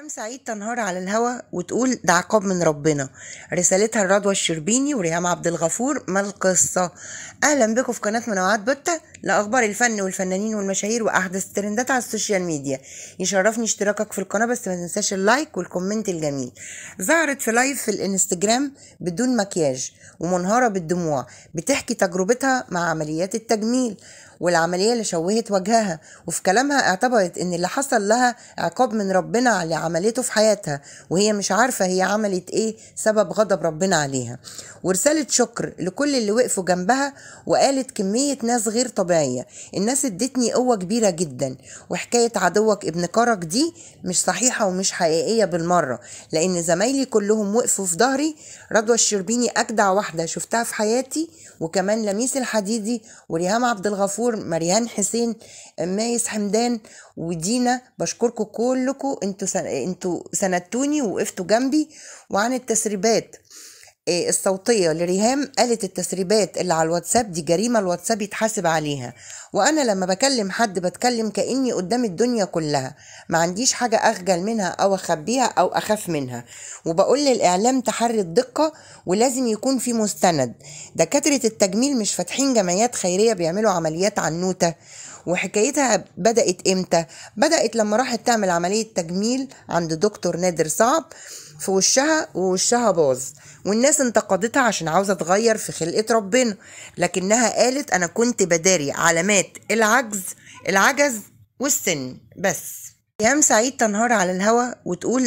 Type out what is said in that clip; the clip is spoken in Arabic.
مدام سعيد تنهار على الهوى وتقول ده عقاب من ربنا رسالتها الرضوى الشربيني وريهام عبد الغفور ما القصة أهلا بكم في قناة منوعات بتة لأخبار الفن والفنانين والمشاهير وأحدث الترندات على السوشيال ميديا يشرفني اشتراكك في القناة بس ما تنساش اللايك والكومنت الجميل ظهرت في لايف في الانستجرام بدون مكياج ومنهارة بالدموع بتحكي تجربتها مع عمليات التجميل والعملية اللي شوهت وجهها وفي كلامها اعتبرت ان اللي حصل لها عقاب من ربنا على عملته في حياتها وهي مش عارفة هي عملت ايه سبب غضب ربنا عليها ورسالة شكر لكل اللي وقفوا جنبها وقالت كمية ناس غير طبيعية الناس ادتني قوة كبيرة جدا وحكاية عدوك ابن كرك دي مش صحيحة ومش حقيقية بالمرة لأن زمايلي كلهم وقفوا في ظهري رضوى الشربيني أجدع واحدة شفتها في حياتي وكمان لميس الحديدي وريهام عبد الغفور الدكتور مريان حسين مايس حمدان ودينا بشكركم كلكم انتوا سن... انتوا سندتوني ووقفتوا جنبي وعن التسريبات الصوتيه لريهام قالت التسريبات اللي على الواتساب دي جريمه الواتساب يتحاسب عليها وانا لما بكلم حد بتكلم كاني قدام الدنيا كلها ما عنديش حاجه اخجل منها او اخبيها او اخاف منها وبقول للاعلام تحري الدقه ولازم يكون في مستند دكاتره التجميل مش فاتحين جمعيات خيريه بيعملوا عمليات عنوته وحكايتها بدأت إمتى؟ بدأت لما راحت تعمل عملية تجميل عند دكتور نادر صعب في وشها ووشها باظ والناس انتقدتها عشان عاوزة تغير في خلقة ربنا لكنها قالت أنا كنت بداري علامات العجز العجز والسن بس أيام سعيد تنهار على الهوا وتقول